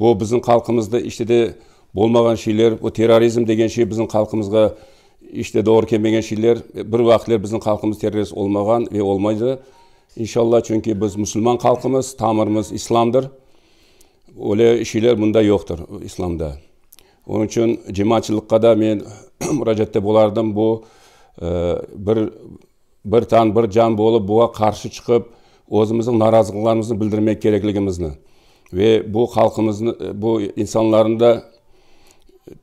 бұл біздің халқымызды іштеде болмаған шилер бұл терроризм деген шей, біздің халқымызға іште doğru келмеген шилер бір уақытлар біздің халқымыз террорист болмаған ве олмайды. иншалла чүнки біз мұсылман халқымыз тамырымыз исламдыр оле шилер мұнда жоқтыр исламда оның үшін жематшылыққа да мен мұражатта болардым бұл бір бір тан бір жан болып бұға қарсы шығып өзіміздің білдірмек ve bu halkımızın, bu insanların da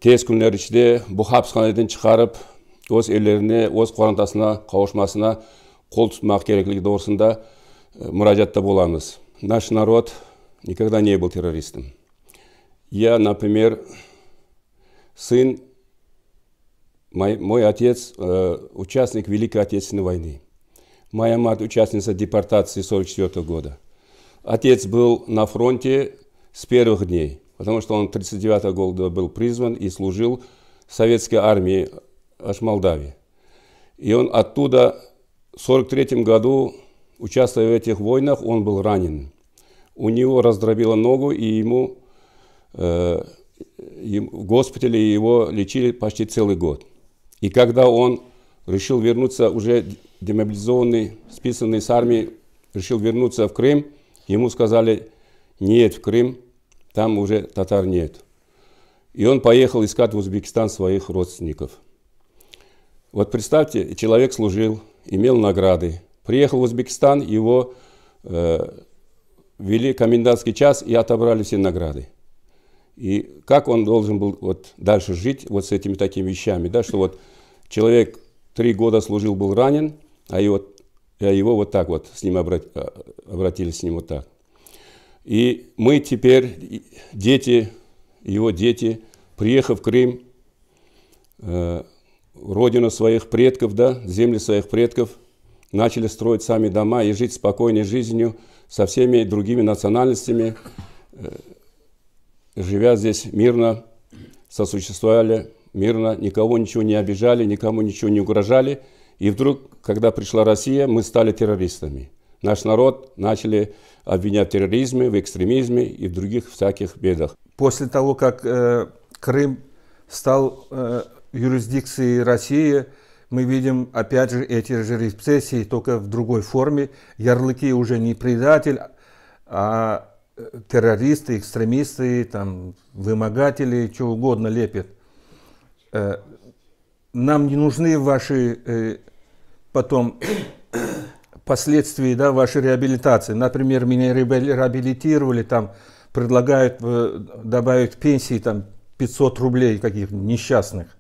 tez günler içinde bu hapishaneden çıkarıp o'z ellerine, o'z qorantasına kavuşmasına kol tutmak gerekli doğrusunda e, müracaatta bulunuz. Наш народ никогда не был террористом. Я, например, сын, мой, мой отец э, участник Великой Отечественной войны. Моя мать участница депортации 1944 года. Отец был на фронте с первых дней, потому что он 39 -го года был призван и служил в советской армии аж Молдавии. И он оттуда в 43 году, участвуя в этих войнах, он был ранен. У него раздробило ногу, и ему э, в госпитале его лечили почти целый год. И когда он решил вернуться, уже демобилизованный, списанный с армии, решил вернуться в Крым – Ему сказали, нет, в Крым, там уже татар нет. И он поехал искать в Узбекистан своих родственников. Вот представьте, человек служил, имел награды. Приехал в Узбекистан, его э, вели комендантский час и отобрали все награды. И как он должен был вот дальше жить вот с этими такими вещами, да, что вот человек три года служил, был ранен, а его Э, его вот так вот, с ним обрат... Э, обратились с ним вот так. И мы теперь, дети, его дети, приехав в Крым, э, родину своих предков, да, земли своих предков, начали строить сами дома и жить спокойной жизнью со всеми другими национальностями, э, живя здесь мирно, сосуществовали мирно, никого ничего не обижали, никому ничего не угрожали – и вдруг, когда пришла Россия, мы стали террористами. Наш народ начали обвинять в терроризме, в экстремизме и в других всяких бедах. После того, как э, Крым стал э, юрисдикцией России, мы видим опять же эти же репрессии, только в другой форме. Ярлыки уже не предатель, а э, террористы, экстремисты, там, вымогатели, что угодно лепят. Э, нам не нужны ваши э, потом последствий да, вашей реабилитации. Например, меня реабилитировали, там предлагают э, добавить пенсии там, 500 рублей каких несчастных.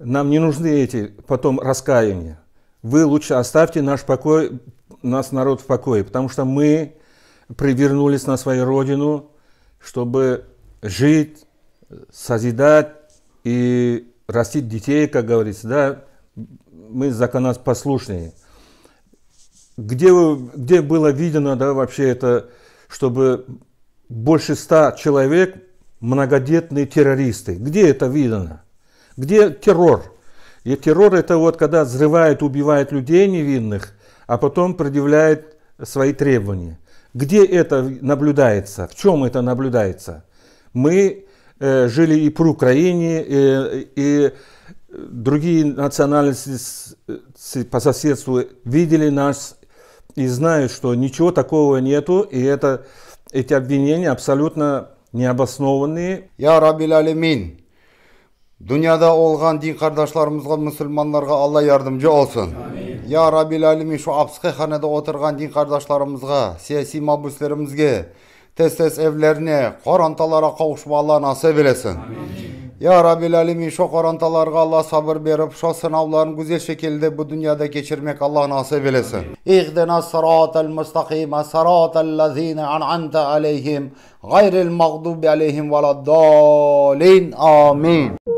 Нам не нужны эти потом раскаяния. Вы лучше оставьте наш покой, нас народ в покое, потому что мы привернулись на свою родину, чтобы жить, созидать и растить детей, как говорится, да, мы законопослушные. Где, где было видено да, вообще это, чтобы больше ста человек многодетные террористы? Где это видно? Где террор? И террор это вот когда взрывает, убивает людей невинных, а потом предъявляют свои требования. Где это наблюдается? В чем это наблюдается? Мы э, жили и при Украине, э, и, и другие национальности по соседству видели нас и знают, что ничего такого нету, и это, эти обвинения абсолютно необоснованные. Я Рабил Алимин, Dünyada olgan din kardeşlerimizga, Müslümanlarga Allah yardımcı olsun. Amin. Ya Rabbil Alemin şu apskı hanede oturgan din kardeşlerimizga, siyasi mabuslerimizge, tez tez evlerine, karantalara kavuşmalar nasip eylesin. Amin. Ya Rabbi Alemin şu karantalarga Allah sabır berip şu sınavların güzel şekilde bu dünyada geçirmek Allah nasip eylesin. İhdina sıratel müstakime sıratel lezine an'ante aleyhim gayril mağdubi aleyhim veladdalin. Amin.